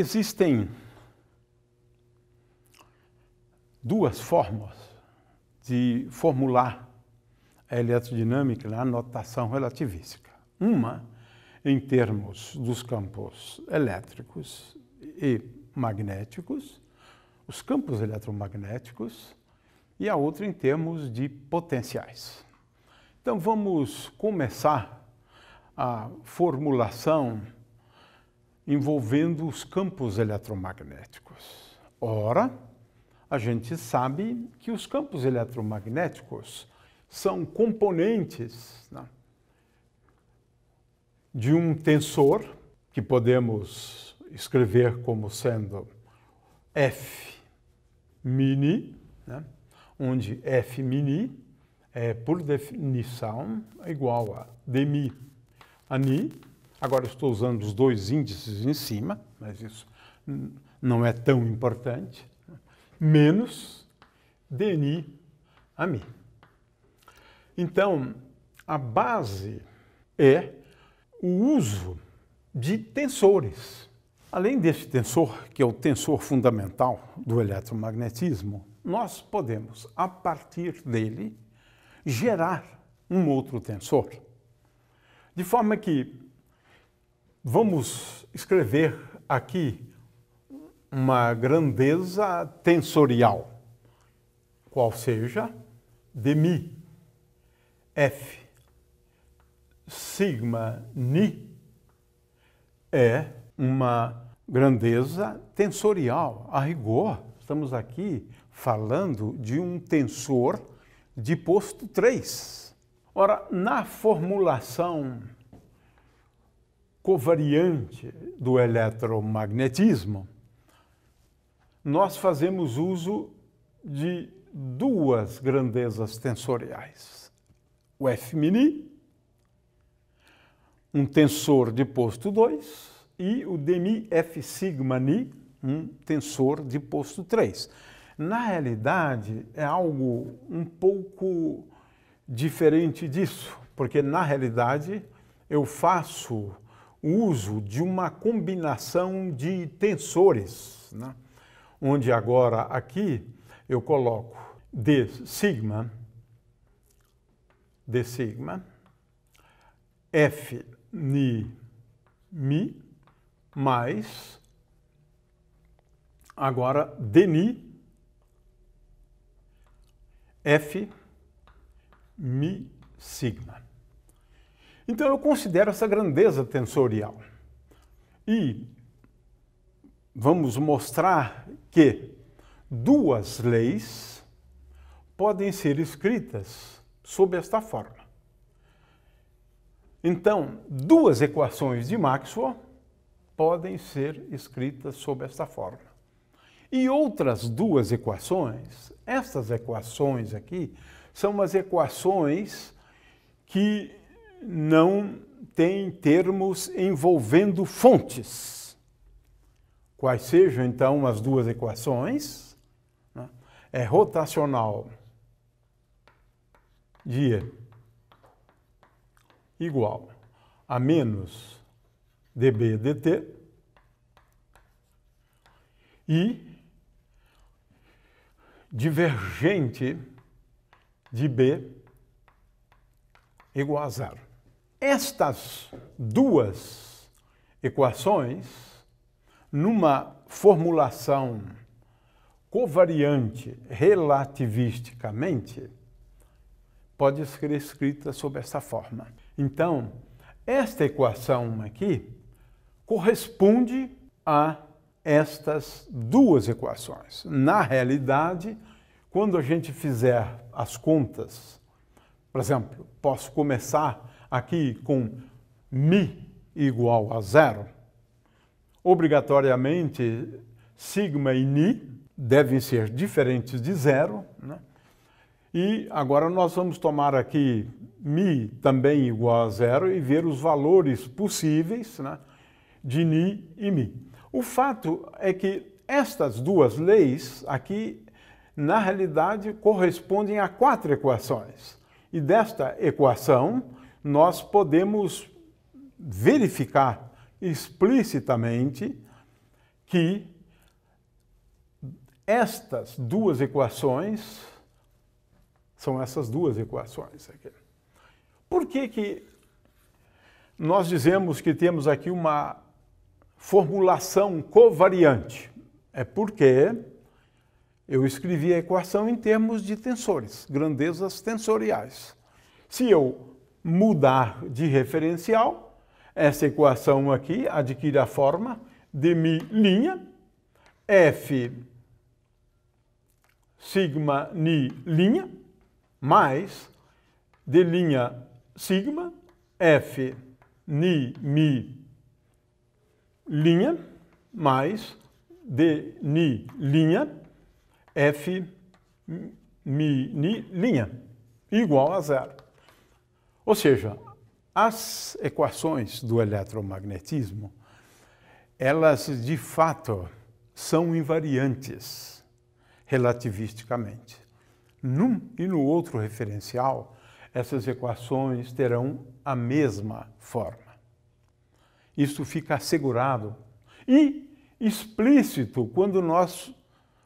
Existem duas formas de formular a eletrodinâmica na notação relativística. Uma, em termos dos campos elétricos e magnéticos, os campos eletromagnéticos, e a outra em termos de potenciais. Então vamos começar a formulação envolvendo os campos eletromagnéticos. Ora, a gente sabe que os campos eletromagnéticos são componentes né, de um tensor que podemos escrever como sendo F mini, né, onde F mini é, por definição, igual a demi ani, Agora estou usando os dois índices em cima, mas isso não é tão importante, menos DNI a Então, a base é o uso de tensores. Além deste tensor, que é o tensor fundamental do eletromagnetismo, nós podemos, a partir dele, gerar um outro tensor. De forma que vamos escrever aqui uma grandeza tensorial, qual seja de Mi, F, sigma, Ni, é uma grandeza tensorial, a rigor. Estamos aqui falando de um tensor de posto 3. Ora, na formulação covariante do eletromagnetismo, nós fazemos uso de duas grandezas tensoriais. O F-mini, um tensor de posto 2, e o demi-F-sigma-ni, um tensor de posto 3. Na realidade, é algo um pouco diferente disso, porque na realidade eu faço uso de uma combinação de tensores, né? onde agora aqui eu coloco D sigma, D sigma, F ni mi, mais agora dni F mi sigma. Então eu considero essa grandeza tensorial. E vamos mostrar que duas leis podem ser escritas sob esta forma. Então, duas equações de Maxwell podem ser escritas sob esta forma. E outras duas equações, estas equações aqui, são umas equações que não tem termos envolvendo fontes. Quais sejam, então, as duas equações, né? é rotacional de E igual a menos dB dt e divergente de B igual a zero. Estas duas equações, numa formulação covariante relativisticamente, pode ser escrita sob esta forma. Então, esta equação aqui corresponde a estas duas equações. Na realidade, quando a gente fizer as contas, por exemplo, posso começar aqui com mi igual a zero, obrigatoriamente sigma e ni devem ser diferentes de zero. Né? E agora nós vamos tomar aqui mi também igual a zero e ver os valores possíveis né, de ni e mi. O fato é que estas duas leis aqui, na realidade, correspondem a quatro equações. E desta equação, nós podemos verificar explicitamente que estas duas equações são essas duas equações aqui. Por que, que nós dizemos que temos aqui uma formulação covariante? É porque eu escrevi a equação em termos de tensores, grandezas tensoriais. Se eu mudar de referencial, essa equação aqui adquire a forma de mi linha, F sigma ni linha, mais de linha sigma F ni mi linha, mais de ni linha F mi ni linha, igual a zero. Ou seja, as equações do eletromagnetismo, elas de fato são invariantes relativisticamente. Num e no outro referencial, essas equações terão a mesma forma. Isso fica assegurado e explícito quando nós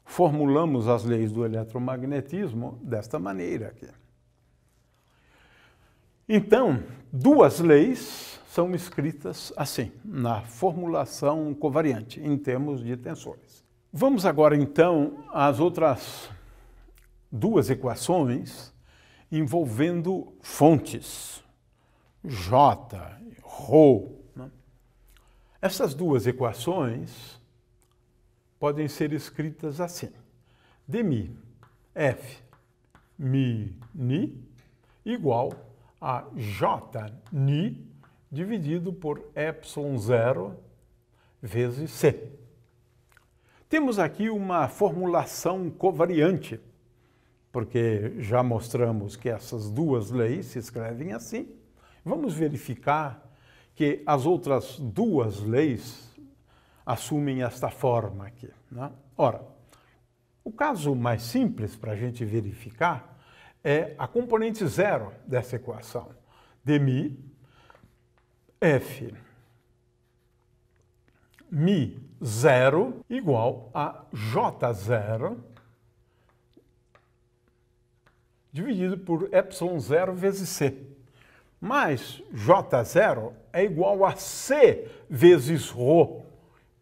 formulamos as leis do eletromagnetismo desta maneira aqui. Então, duas leis são escritas assim, na formulação covariante, em termos de tensores. Vamos agora, então, às outras duas equações envolvendo fontes, J, Rho. ρ. Né? Essas duas equações podem ser escritas assim. dμ F, μ, ni, igual a J ni dividido por epsilon zero vezes C. Temos aqui uma formulação covariante, porque já mostramos que essas duas leis se escrevem assim. Vamos verificar que as outras duas leis assumem esta forma aqui. Né? Ora, o caso mais simples para a gente verificar é a componente zero dessa equação. dμ f mi zero igual a j zero dividido por epsilon zero vezes c. Mas j zero é igual a c vezes ρ.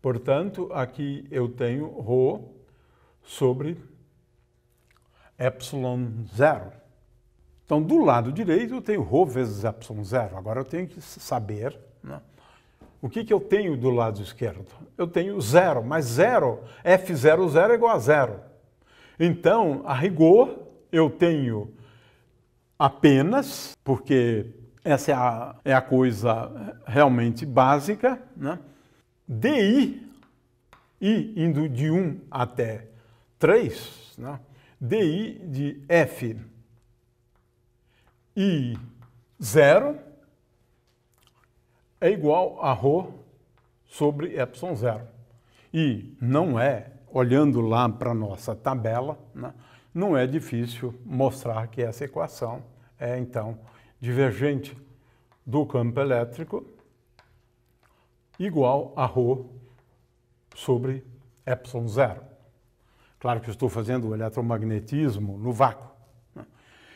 Portanto, aqui eu tenho ρ sobre epsilon zero. Então, do lado direito, eu tenho rho vezes epsilon zero. Agora, eu tenho que saber né, o que, que eu tenho do lado esquerdo. Eu tenho zero, mas zero, f zero zero é igual a zero. Então, a rigor, eu tenho apenas, porque essa é a, é a coisa realmente básica, né, DI, I indo de 1 até 3, né, DI de F I zero é igual a Rho sobre epsilon zero. E não é, olhando lá para a nossa tabela, né, não é difícil mostrar que essa equação é, então, divergente do campo elétrico igual a Rho sobre epsilon zero. Claro que eu estou fazendo o eletromagnetismo no vácuo. Né?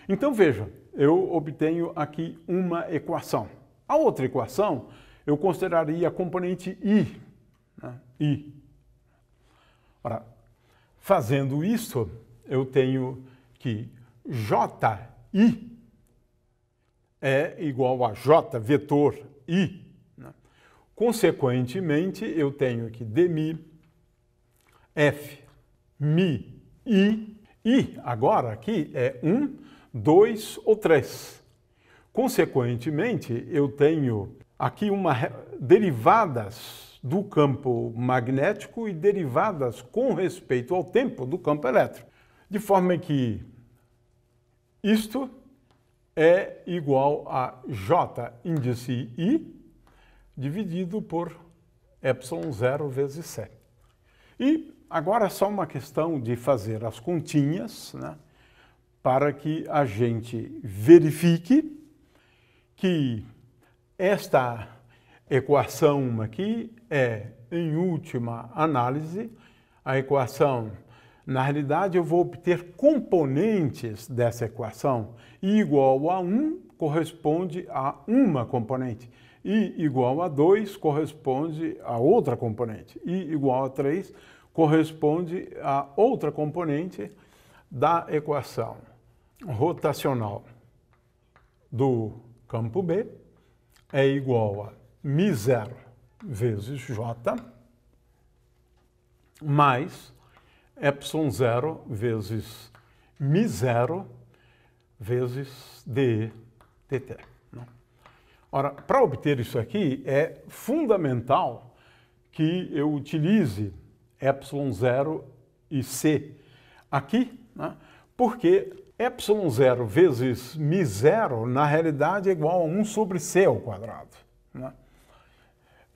Então veja, eu obtenho aqui uma equação. A outra equação eu consideraria a componente I. Né? I. Ora, fazendo isso, eu tenho que JI é igual a J vetor I. Né? Consequentemente, eu tenho que dmi F mi, i. I agora aqui é um, dois ou três. Consequentemente, eu tenho aqui uma derivadas do campo magnético e derivadas com respeito ao tempo do campo elétrico. De forma que isto é igual a J índice I dividido por ε0 vezes C. E Agora é só uma questão de fazer as continhas né, para que a gente verifique que esta equação aqui é, em última análise, a equação. Na realidade, eu vou obter componentes dessa equação. I igual a 1 corresponde a uma componente. I igual a 2 corresponde a outra componente. I igual a 3 corresponde a outra componente da equação rotacional do campo B é igual a μ0 vezes J mais ε0 vezes μ0 vezes d dt. Né? Ora, para obter isso aqui, é fundamental que eu utilize epsilon 0 e C aqui, né? porque epsilon 0 vezes mi 0, na realidade, é igual a 1 sobre C ao quadrado. Né?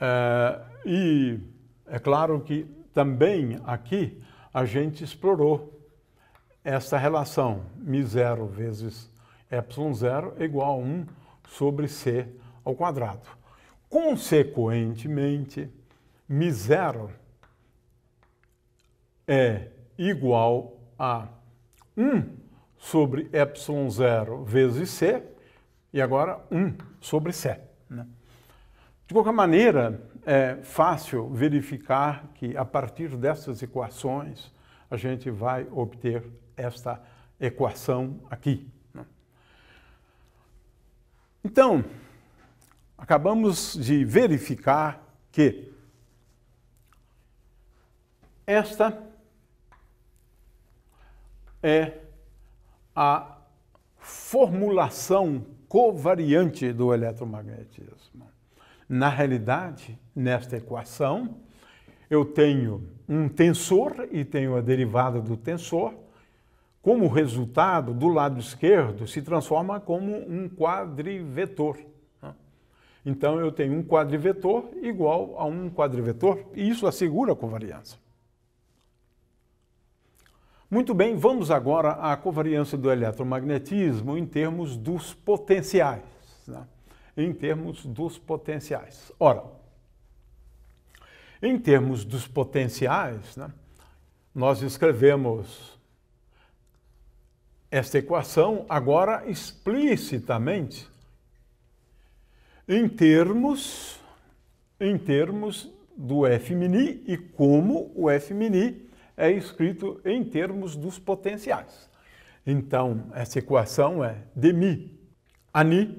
É, e é claro que também aqui a gente explorou essa relação mi 0 vezes epsilon 0 é igual a 1 sobre C ao quadrado. Consequentemente, mi 0 é igual a 1 sobre epsilon 0 vezes C, e agora 1 sobre C. Né? De qualquer maneira, é fácil verificar que a partir dessas equações a gente vai obter esta equação aqui. Né? Então, acabamos de verificar que esta é a formulação covariante do eletromagnetismo. Na realidade, nesta equação, eu tenho um tensor e tenho a derivada do tensor. Como resultado, do lado esquerdo se transforma como um quadrivetor. Né? Então, eu tenho um quadrivetor igual a um quadrivetor, e isso assegura a covariância. Muito bem, vamos agora à covariância do eletromagnetismo em termos dos potenciais. Né? Em termos dos potenciais. Ora, em termos dos potenciais, né, nós escrevemos esta equação agora explicitamente em termos, em termos do Fmini e como o Fmini é escrito em termos dos potenciais. Então, essa equação é demi ani,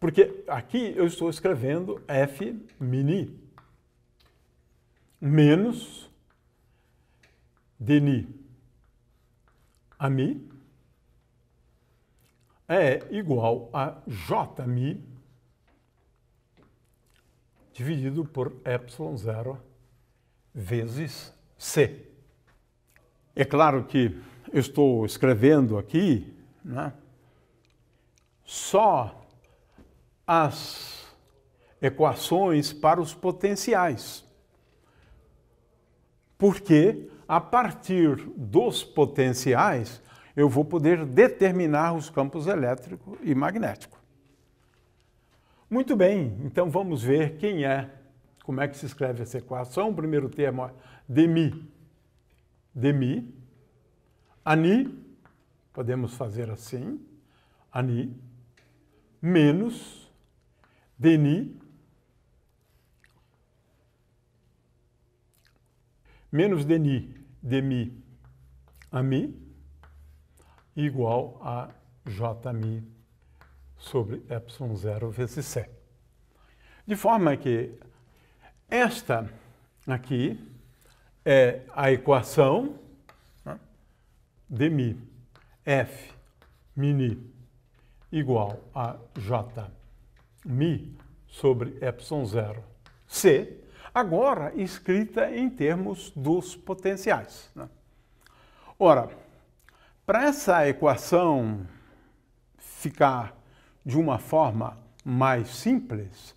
porque aqui eu estou escrevendo F mini menos dni ami é igual a jmi dividido por epsilon zero vezes C. É claro que eu estou escrevendo aqui né, só as equações para os potenciais. Porque a partir dos potenciais eu vou poder determinar os campos elétrico e magnético. Muito bem, então vamos ver quem é como é que se escreve essa equação? O primeiro termo é demi, demi, ani, podemos fazer assim, ani, menos deni, menos deni, demi, ami, igual a jmi sobre epsilon zero vezes c. De forma que esta aqui é a equação né, de mi. F mini igual a J mi sobre epsilon zero C, agora escrita em termos dos potenciais. Né? Ora, para essa equação ficar de uma forma mais simples,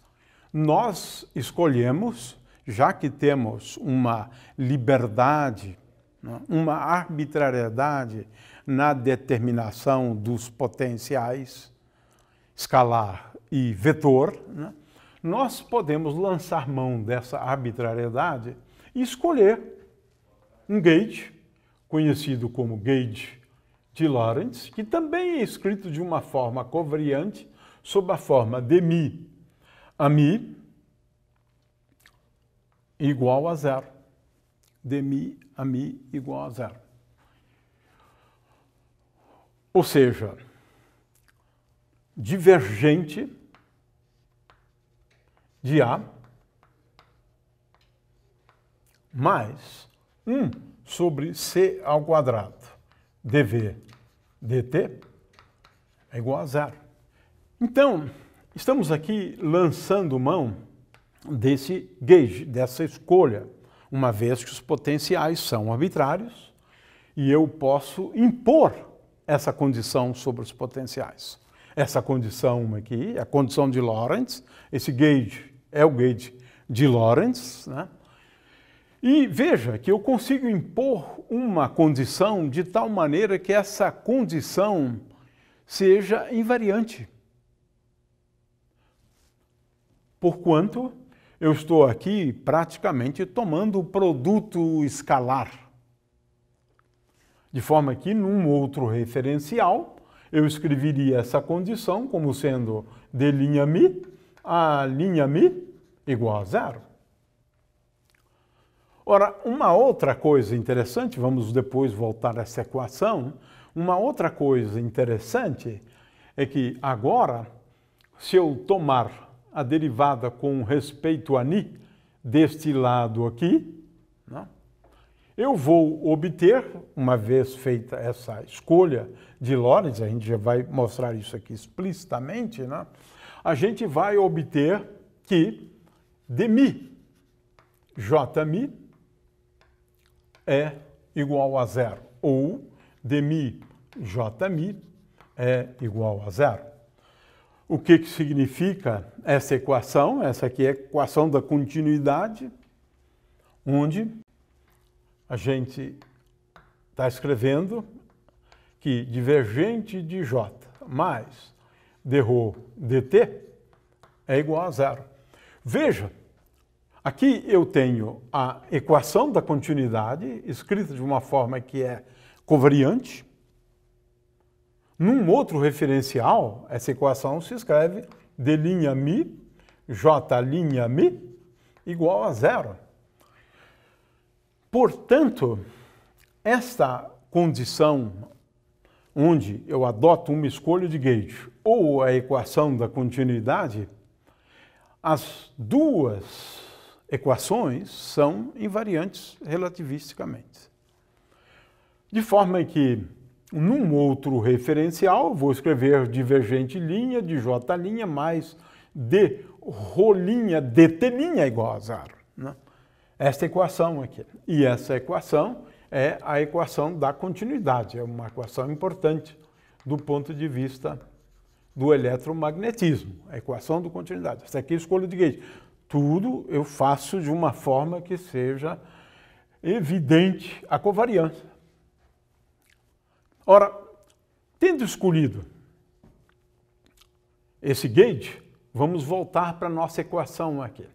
nós escolhemos, já que temos uma liberdade, né, uma arbitrariedade na determinação dos potenciais escalar e vetor, né? nós podemos lançar mão dessa arbitrariedade e escolher um gauge, conhecido como gauge de Lorentz, que também é escrito de uma forma covariante sob a forma de mi a mi igual a zero. mi a mi igual a zero. Ou seja, divergente de A mais 1 sobre C ao quadrado dV dt é igual a zero. Então, Estamos aqui lançando mão desse gauge, dessa escolha, uma vez que os potenciais são arbitrários e eu posso impor essa condição sobre os potenciais. Essa condição aqui, a condição de Lorentz, esse gauge é o gauge de Lorentz, né? E veja que eu consigo impor uma condição de tal maneira que essa condição seja invariante porquanto eu estou aqui praticamente tomando o produto escalar. De forma que, num outro referencial, eu escreveria essa condição como sendo de linha mi, a linha mi igual a zero. Ora, uma outra coisa interessante, vamos depois voltar a essa equação, uma outra coisa interessante é que agora, se eu tomar a derivada com respeito a ni deste lado aqui, né? eu vou obter, uma vez feita essa escolha de Lorentz, a gente já vai mostrar isso aqui explicitamente, né? a gente vai obter que j jmi, é igual a zero, ou j jmi é igual a zero o que, que significa essa equação. Essa aqui é a equação da continuidade, onde a gente está escrevendo que divergente de J mais dρ dt é igual a zero. Veja, aqui eu tenho a equação da continuidade escrita de uma forma que é covariante, num outro referencial, essa equação se escreve d'mi, j'mi, igual a zero. Portanto, esta condição onde eu adoto uma escolha de Gauge ou a equação da continuidade, as duas equações são invariantes relativisticamente. De forma que num outro referencial, vou escrever divergente linha de J' linha mais D rolinha DT' linha igual a zero. Né? Esta equação aqui. E essa equação é a equação da continuidade, é uma equação importante do ponto de vista do eletromagnetismo, a equação da continuidade. Essa aqui é escolha de Gauge. Tudo eu faço de uma forma que seja evidente a covariância. Ora, tendo escolhido esse gate, vamos voltar para a nossa equação aqui.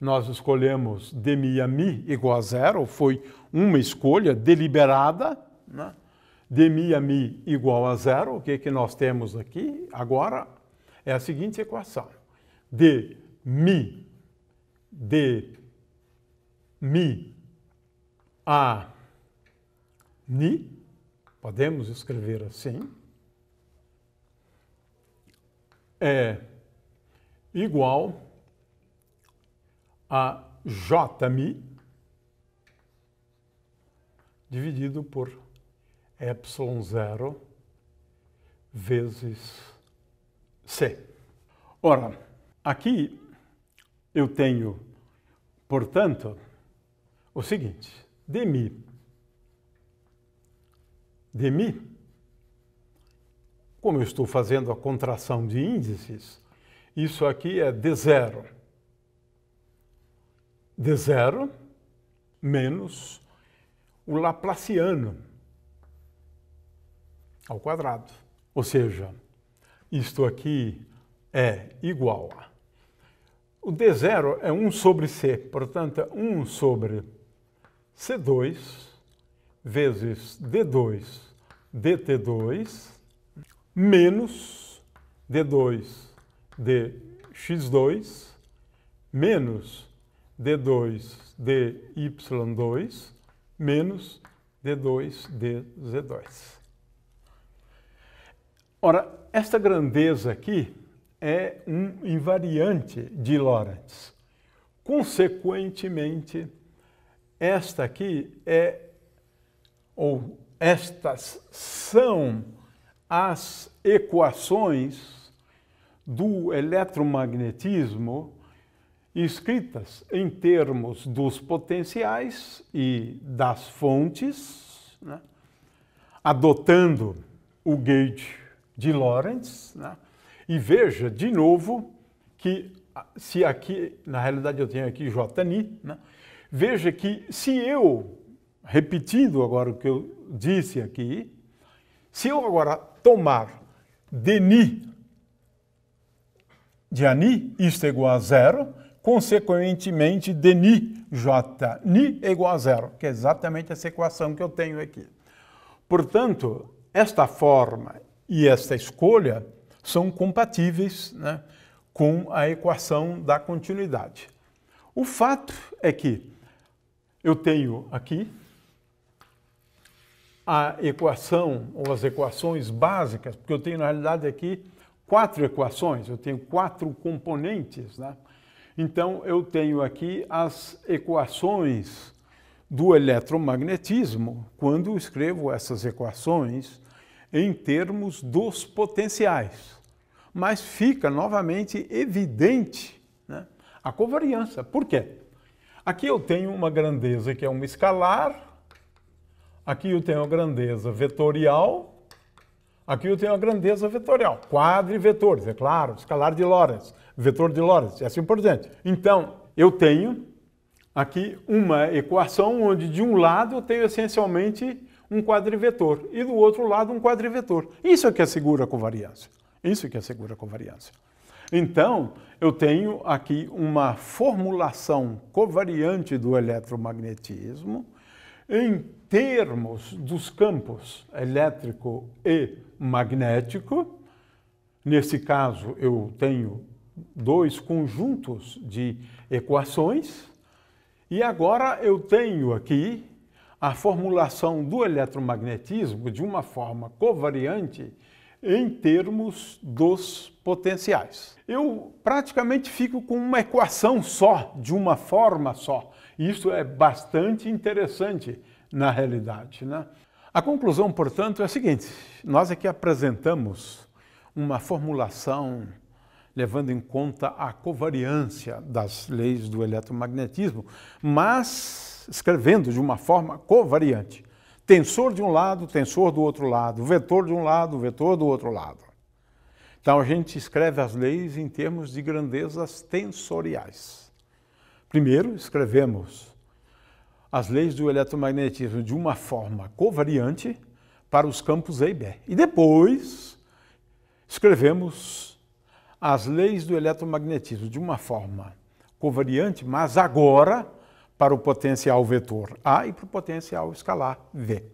Nós escolhemos mi a mi igual a zero, foi uma escolha deliberada, né? mi a mi igual a zero, o que, que nós temos aqui agora é a seguinte equação. d mi, d mi a ni Podemos escrever assim. É igual a Jmi dividido por epsilon zero vezes C. Ora, aqui eu tenho, portanto, o seguinte, dmi de mi, como eu estou fazendo a contração de índices, isso aqui é d zero. d zero menos o Laplaciano ao quadrado. Ou seja, isto aqui é igual a... O D0 é 1 sobre C, portanto, é 1 sobre C2 vezes D2, DT2, menos D2, DX2, menos D2, DY2, menos D2, DZ2. Ora, esta grandeza aqui é um invariante de Lorentz. Consequentemente, esta aqui é ou estas são as equações do eletromagnetismo escritas em termos dos potenciais e das fontes, né? adotando o gauge de Lorentz. Né? E veja de novo que ah, se aqui, na realidade eu tenho aqui Jni, né? veja que se eu repetindo agora o que eu disse aqui, se eu agora tomar deni de ani, isto é igual a zero, consequentemente deni j, ni é igual a zero, que é exatamente essa equação que eu tenho aqui. Portanto, esta forma e esta escolha são compatíveis né, com a equação da continuidade. O fato é que eu tenho aqui a equação ou as equações básicas, porque eu tenho na realidade aqui quatro equações, eu tenho quatro componentes, né? Então eu tenho aqui as equações do eletromagnetismo, quando escrevo essas equações em termos dos potenciais. Mas fica novamente evidente né, a covariância. Por quê? Aqui eu tenho uma grandeza que é uma escalar, Aqui eu tenho a grandeza vetorial. Aqui eu tenho a grandeza vetorial. vetores, é claro, escalar de Lorentz, vetor de Lorentz, é assim por diante. Então, eu tenho aqui uma equação onde de um lado eu tenho essencialmente um quadrivetor e do outro lado um quadrivetor. Isso é que assegura covariância. Isso é que assegura covariância. Então, eu tenho aqui uma formulação covariante do eletromagnetismo em termos dos campos elétrico e magnético, nesse caso eu tenho dois conjuntos de equações, e agora eu tenho aqui a formulação do eletromagnetismo de uma forma covariante em termos dos potenciais. Eu praticamente fico com uma equação só, de uma forma só, isso é bastante interessante na realidade. Né? A conclusão, portanto, é a seguinte: nós aqui é apresentamos uma formulação levando em conta a covariância das leis do eletromagnetismo, mas escrevendo de uma forma covariante. Tensor de um lado, tensor do outro lado, vetor de um lado, vetor do outro lado. Então a gente escreve as leis em termos de grandezas tensoriais. Primeiro, escrevemos as leis do eletromagnetismo de uma forma covariante para os campos A e B. E depois, escrevemos as leis do eletromagnetismo de uma forma covariante, mas agora para o potencial vetor A e para o potencial escalar V.